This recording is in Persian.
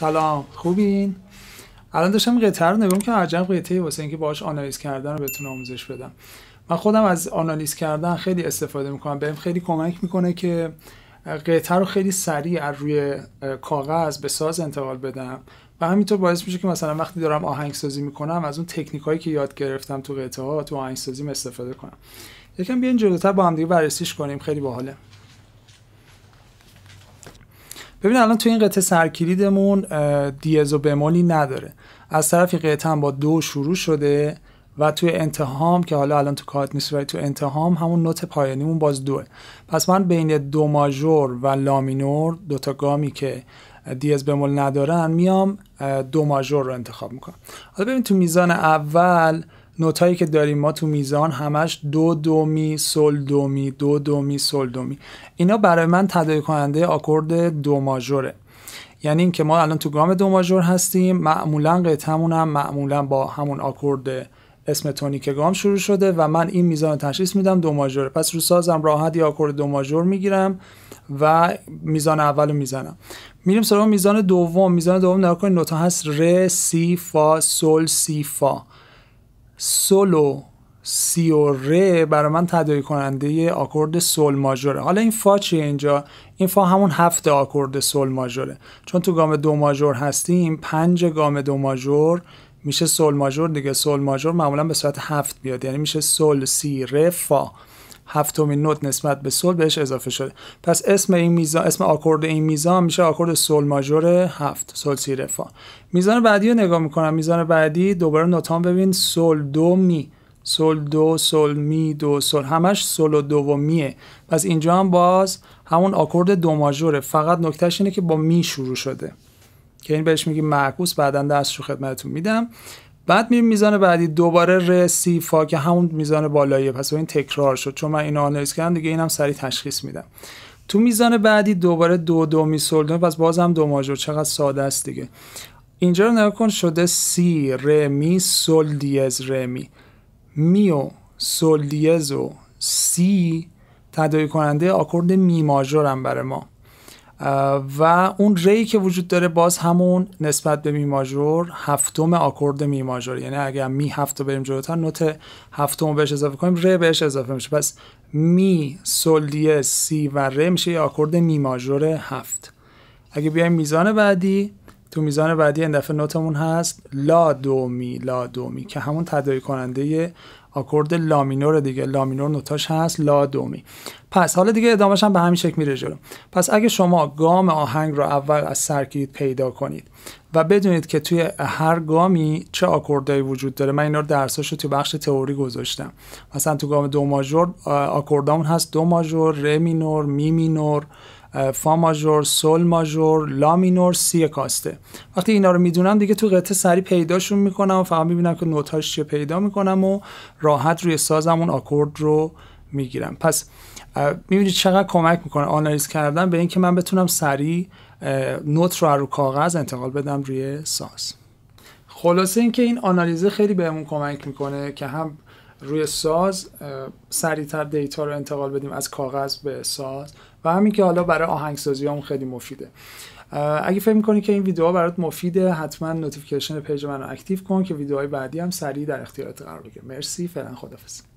سلام خوبین الان داشتم قطعه رو نگم که عجب قطعه واسه اینکه باهاش آنالیز کردن رو بهتون آموزش بدم من خودم از آنالیز کردن خیلی استفاده میکنم بهم خیلی کمک میکنه که قطعه رو خیلی سریع از روی کاغذ به ساز انتقال بدم و همینطور باعث میشه که مثلا وقتی دارم آهنگسازی میکنم از اون تکنیکایی که یاد گرفتم تو قطعه ها تو آهنگسازی استفاده کنم یکم بیاین جلوتر با هم دیگه بررسیش کنیم خیلی باحاله ببین الان تو این قطعه سرکلیدمون دیز و بمولی نداره از طرفی قطعه هم با دو شروع شده و توی انتهام که حالا الان تو کارت نیست تو انتهام همون نوت پایانیمون باز دوه پس من بین دو ماژور و لامینور دوتا گامی که دیز بمول ندارن میام دو ماژور رو انتخاب میکنم حالا ببین تو میزان اول نوتایی که داریم ما تو میزان همش دو دومی سل دومی دو دومی سل دومی اینا برای من تدایی کننده آکورد دو ماژوره یعنی اینکه ما الان تو گام دو ماژور هستیم معمولا قطعمون هم معمولا با همون آکورد اسم تونیک گام شروع شده و من این میزان تشخیص میدم دو ماژور پس رو سازم راحت یا آکورد دو ماژور میگیرم و میزان اولو میزنم میریم سراغ میزان دوم میزان دوم نگاه نوتا هست ر سی فا سل سی فا سولو و سی و ره برای من تدایی کننده آکورد سول ماژوره حالا این فا چیه اینجا این فا همون هفت آکورد سول ماژوره چون تو گام دو ماژور هستیم پنج گام دو ماژور میشه سول ماژور دیگه سول ماژور معمولا به صورت هفت بیاد یعنی میشه سول سی ره فا هفتمین نوت نسبت به سل بهش اضافه شده پس اسم این میزان اسم آکورد این میزان میشه آکورد سل ماژور هفت سل سی رفا میزان بعدی رو نگاه میکنم میزان بعدی دوباره نوتام ببین سل دو می سل دو سل می دو سل همش سل و دو و میه پس اینجا هم باز همون آکورد دو ماژوره فقط نکتهش اینه که با می شروع شده که این بهش میگی معکوس بعدا دست رو خدمتتون میدم بعد میریم میزان بعدی دوباره ر سی فا که همون میزان بالاییه پس این تکرار شد چون من اینو آنالیز کردم دیگه اینم سریع تشخیص میدم تو میزان بعدی دوباره دو دو می دو پس بازم دو ماژور چقدر ساده است دیگه اینجا رو نگاه کن شده سی ر می سول دیز ر می می و دیز و سی تدایی کننده آکورد می هم برای ما و اون ری که وجود داره باز همون نسبت به می ماژور هفتم آکورد می ماژور یعنی اگر می هفت بریم جلوتر نوت هفتم بهش اضافه کنیم ری بهش اضافه میشه پس می سل سی و ر میشه یه آکورد می ماژور هفت اگه بیایم میزان بعدی تو میزان بعدی این دفعه نوتمون هست لا دومی لا دومی که همون تدایی کننده آکورد لامینور دیگه مینور نوتاش هست لا دومی پس حالا دیگه ادامهش هم به همین شکل میره جلو پس اگه شما گام آهنگ رو اول از سرکیت پیدا کنید و بدونید که توی هر گامی چه آکوردایی وجود داره من اینا رو رو توی بخش تئوری گذاشتم مثلا تو گام دو ماژور آکوردامون هست دو ماژور ر مینور می مینور فا ماژور سول ماژور لا مینور سی کاسته وقتی اینا رو میدونم دیگه تو قطعه سری پیداشون میکنم و فقط میبینم که نوتاش چیه پیدا میکنم و راحت روی سازم اون آکورد رو میگیرم پس میبینید چقدر کمک میکنه آنالیز کردن به اینکه من بتونم سریع نوت رو رو کاغذ انتقال بدم روی ساز خلاصه اینکه این آنالیزه خیلی بهمون کمک میکنه که هم روی ساز سریعتر دیتا رو انتقال بدیم از کاغذ به ساز و همین که حالا برای آهنگسازی هم خیلی مفیده اگه فکر میکنی که این ویدیو برات مفیده حتما نوتیفیکیشن پیج رو اکتیو کن که ویدیوهای بعدی هم سریع در اختیارت قرار بگیره مرسی فعلا خدافظ